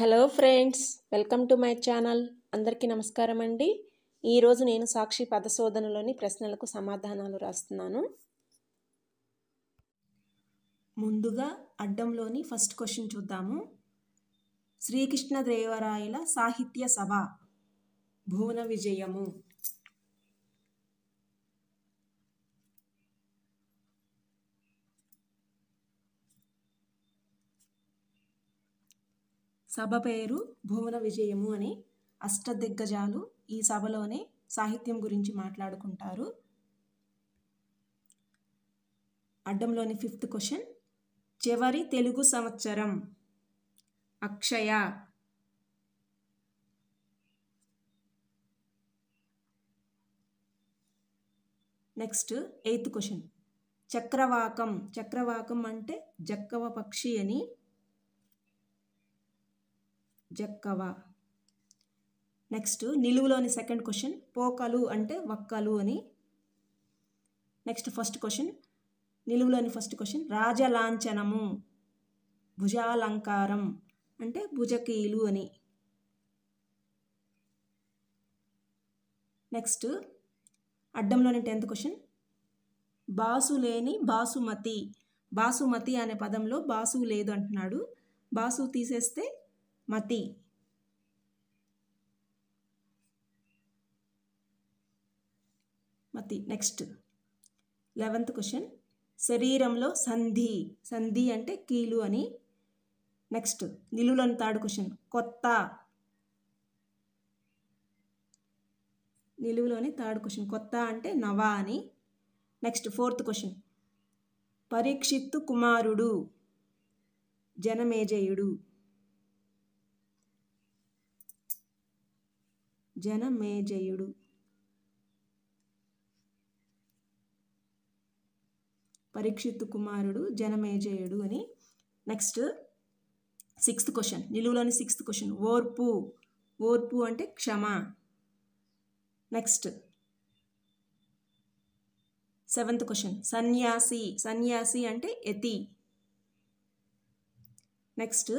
hello friends welcome to my channel అందరికీ నమస్కారం అండి ఈరోజు నేను సాక్షి పదశోధనలోని ప్రశ్నలకు సమాధానాలు రాస్తున్నాను ముందుగా అడ్డంలోని ఫస్ట్ క్వశ్చన్ చూద్దాము శ్రీకృష్ణదేవరాయల సాహిత్య సభ భువన విజయము సభ పేరు భువన విజయము అని అష్టదిగ్గజాలు ఈ సభలోనే సాహిత్యం గురించి మాట్లాడుకుంటారు అడ్డంలోని ఫిఫ్త్ క్వశ్చన్ చివరి తెలుగు సంవత్సరం అక్షయ నెక్స్ట్ ఎయిత్ క్వశ్చన్ చక్రవాకం చక్రవాకం అంటే జక్కవ పక్షి అని జక్కవ నెక్స్ట్ నిలువులోని సెకండ్ క్వశ్చన్ పోకలు అంటే వక్కలు అని నెక్స్ట్ ఫస్ట్ క్వశ్చన్ నిలువులోని ఫస్ట్ క్వశ్చన్ రాజలాంఛనము భుజాలంకారం అంటే భుజకీలు అని నెక్స్ట్ అడ్డంలోని టెన్త్ క్వశ్చన్ బాసు లేని బాసుమతి బాసుమతి అనే పదంలో బాసు లేదు అంటున్నాడు బాసు తీసేస్తే మతి మతి నెక్స్ట్ లెవెంత్ క్వశ్చన్ శరీరంలో సంధి సంధి అంటే కీలు అని నెక్స్ట్ నిలువులని థర్డ్ క్వశ్చన్ కొత్త నిలువులోని థర్డ్ క్వశ్చన్ కొత్త అంటే నవ అని నెక్స్ట్ ఫోర్త్ క్వశ్చన్ పరీక్షిత్తు కుమారుడు జనమేజయుడు జనమేజయుడు పరీక్షిత్తు కుమారుడు జనమేజయుడు అని నెక్స్ట్ సిక్స్త్ క్వశ్చన్ నిలువులోని సిక్స్త్ క్వశ్చన్ ఓర్పు ఓర్పు అంటే క్షమ నెక్స్ట్ సెవెంత్ క్వశ్చన్ సన్యాసి సన్యాసి అంటే ఎతి నెక్స్ట్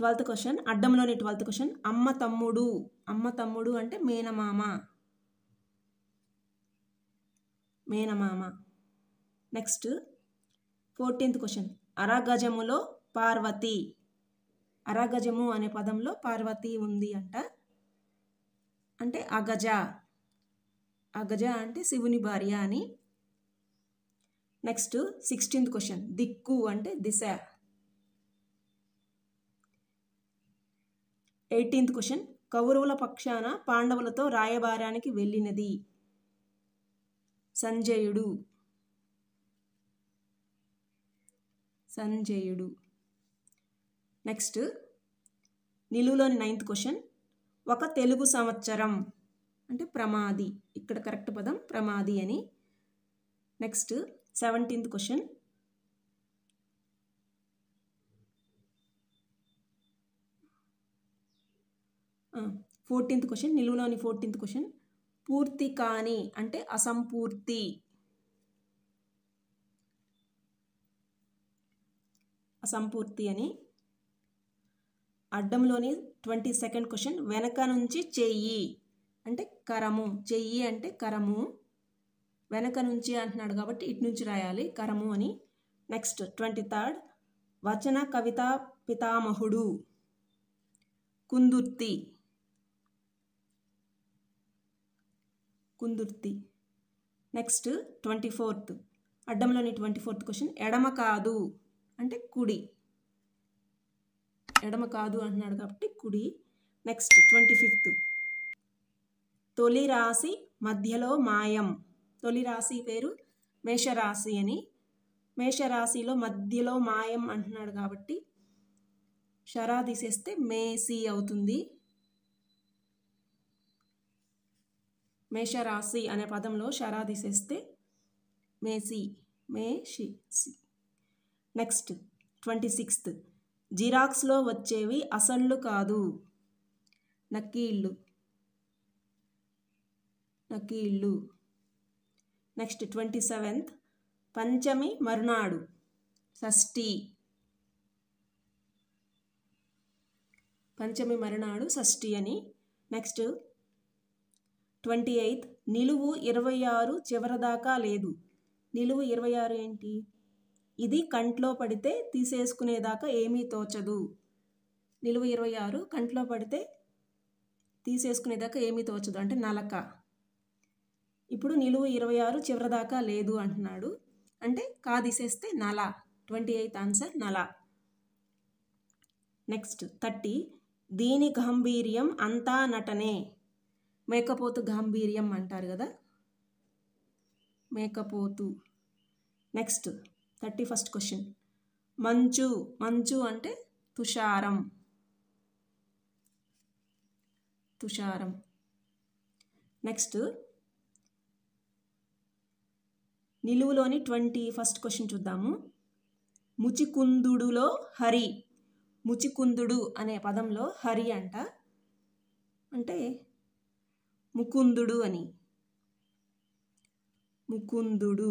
ట్వెల్త్ క్వశ్చన్ అడ్డంలోని ట్వెల్త్ క్వశ్చన్ అమ్మ తమ్ముడు అమ్మ తమ్ముడు అంటే మేనమామ మేనమామ నెక్స్ట్ ఫోర్టీన్త్ క్వశ్చన్ అరగజములో పార్వతి అరగజము అనే పదంలో పార్వతి ఉంది అంట అంటే అగజ అగజ అంటే శివుని భార్య అని నెక్స్ట్ సిక్స్టీన్త్ క్వశ్చన్ దిక్కు అంటే దిశ ఎయిటీన్త్ క్వశ్చన్ కౌరవుల పక్షాన పాండవులతో రాయబారానికి వెళ్ళినది సంజయుడు సంజయుడు నెక్స్ట్ నిలువులోని నైన్త్ క్వశ్చన్ ఒక తెలుగు సంవత్సరం అంటే ప్రమాది ఇక్కడ కరెక్ట్ పదం ప్రమాది అని next seventeenth question fourteenth question నిలువులోని ఫోర్టీన్త్ క్వశ్చన్ పూర్తి కాని అంటే అసంపూర్తి అసంపూర్తి అని అడ్డంలోని ట్వంటీ సెకండ్ క్వశ్చన్ వెనక నుంచి చెయ్యి అంటే కరము చెయ్యి అంటే కరము వెనక నుంచి అంటున్నాడు కాబట్టి ఇటు నుంచి రాయాలి కరము అని నెక్స్ట్ ట్వంటీ థర్డ్ వచన కవిత పితామహుడు Kundurti Kundurti next twenty fourth అడ్డంలోని ట్వంటీ ఫోర్త్ క్వశ్చన్ ఎడమ కాదు అంటే కుడి ఎడమ కాదు అంటున్నాడు కాబట్టి కుడి నెక్స్ట్ ట్వంటీ ఫిఫ్త్ తొలి రాశి మధ్యలో మాయం తొలి రాశి పేరు మేషరాశి అని మేషరాశిలో మధ్యలో మాయం అంటున్నాడు కాబట్టి షరా తీసేస్తే మేసి అవుతుంది మేషరాశి అనే పదంలో షరా తీసేస్తే మేసి మేషి నెక్స్ట్ ట్వంటీ సిక్స్త్ జిరాక్స్లో వచ్చేవి అసళ్ళు కాదు నక్కీళ్ళు నక్కీళ్ళు నెక్స్ట్ ట్వంటీ సెవెంత్ పంచమి మరునాడు షష్ఠి పంచమి మరునాడు షష్ఠి అని నెక్స్ట్ ట్వంటీ ఎయిత్ నిలువు ఇరవై ఆరు చివరదాకా లేదు నిలువు ఇరవై ఆరు ఏంటి ఇది కంట్లో పడితే తీసేసుకునేదాకా ఏమీ తోచదు నిలువు ఇరవై ఆరు కంట్లో పడితే తీసేసుకునేదాకా ఏమీ తోచదు అంటే నలక ఇప్పుడు నిలువు ఇరవై ఆరు చివరిదాకా లేదు అంటున్నాడు అంటే కా తీసేస్తే నల ట్వంటీ ఎయిత్ ఆన్సర్ నల నెక్స్ట్ థర్టీ దీని గంభీర్యం అంతా నటనే మేకపోతు గాంభీర్యం అంటారు కదా మేకపోతు నెక్స్ట్ థర్టీ ఫస్ట్ క్వశ్చన్ మంచు మంచు అంటే తుషారం తుషారం నెక్స్ట్ నిలువులోని ట్వంటీ ఫస్ట్ క్వశ్చన్ చూద్దాము ముచికుందుడులో హరి ముచికుందుడు అనే పదంలో హరి అంట అంటే ముకుందుడు అని ముకుందుడు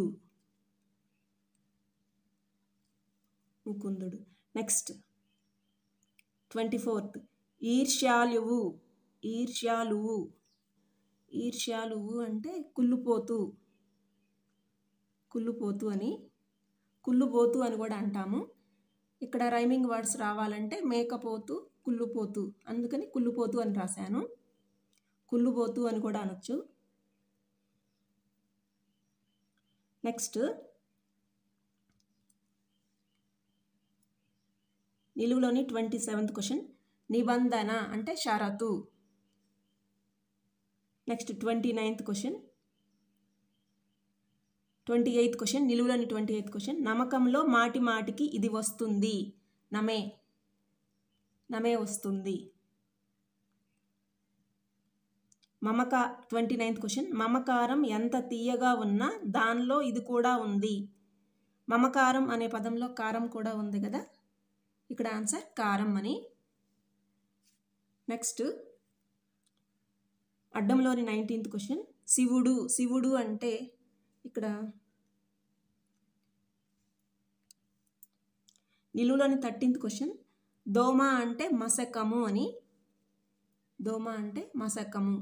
ముకుందుడు నెక్స్ట్ ట్వంటీ ఫోర్త్ ఈర్ష్యాలువు ఈర్ష్యాలువు ఈర్ష్యాలువు అంటే కుళ్ళుపోతు కుళ్ళుపోతు అని కుళ్ళుపోతు అని కూడా అంటాము ఇక్కడ రైమింగ్ వర్డ్స్ రావాలంటే మేకపోతు కుళ్ళుపోతు అందుకని కుళ్ళుపోతు అని రాశాను కుళ్ళుబోతు అని కూడా అనొచ్చు నెక్స్ట్ నిలువులోని ట్వంటీ సెవెంత్ క్వశ్చన్ నిబంధన అంటే షరతు next twenty ninth question twenty eighth question నిలువులోని ట్వంటీ ఎయిత్ క్వశ్చన్ నమ్మకంలో మాటి మాటికి ఇది వస్తుంది నమే నమే వస్తుంది మమకా ట్వంటీ నైన్త్ క్వశ్చన్ మమకారం ఎంత తీయగా ఉన్నా దానిలో ఇది కూడా ఉంది మమకారం అనే పదంలో కారం కూడా ఉంది కదా ఇక్కడ ఆన్సర్ కారం అని నెక్స్ట్ అడ్డంలోని నైన్టీన్త్ క్వశ్చన్ శివుడు శివుడు అంటే ఇక్కడ నిలువులోని థర్టీన్త్ క్వశ్చన్ దోమ అంటే మసకము అని దోమ అంటే మసకము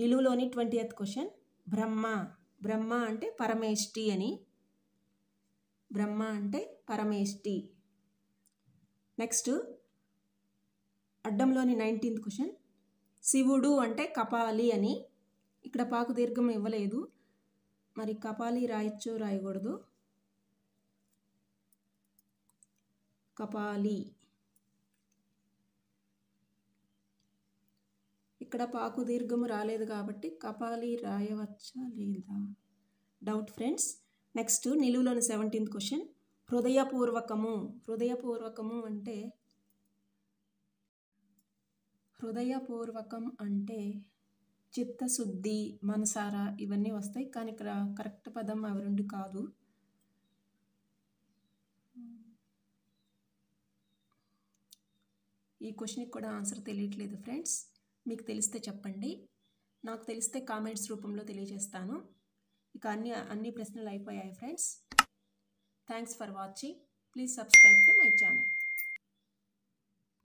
నిలువులోని twenty eighth question Brahma Brahma అంటే పరమేష్టి అని బ్రహ్మ అంటే పరమేష్టి నెక్స్ట్ అడ్డంలోని నైన్టీన్త్ క్వశ్చన్ శివుడు అంటే కపాలి అని ఇక్కడ పాకు దీర్ఘం ఇవ్వలేదు మరి కపాలి రాయొచ్చు రాయకూడదు కపాలి ఇక్కడ పాకు దీర్ఘము రాలేదు కాబట్టి కపాలి రాయవచ్చా లేదా డౌట్ ఫ్రెండ్స్ నెక్స్ట్ నిలువులోని సెవెంటీన్త్ క్వశ్చన్ హృదయపూర్వకము హృదయపూర్వకము అంటే హృదయపూర్వకం అంటే చిత్తశుద్ధి మనసారా ఇవన్నీ వస్తాయి కానీ ఇక్కడ కరెక్ట్ పదం అవి రెండు కాదు ఈ క్వశ్చన్కి కూడా ఆన్సర్ తెలియట్లేదు ఫ్రెండ్స్ మీకు తెలిస్తే చెప్పండి నాకు తెలిస్తే కామెంట్స్ రూపంలో తెలియజేస్తాను ఇక అన్ని అన్ని ప్రశ్నలు అయిపోయాయి friends thanks for watching please subscribe to my channel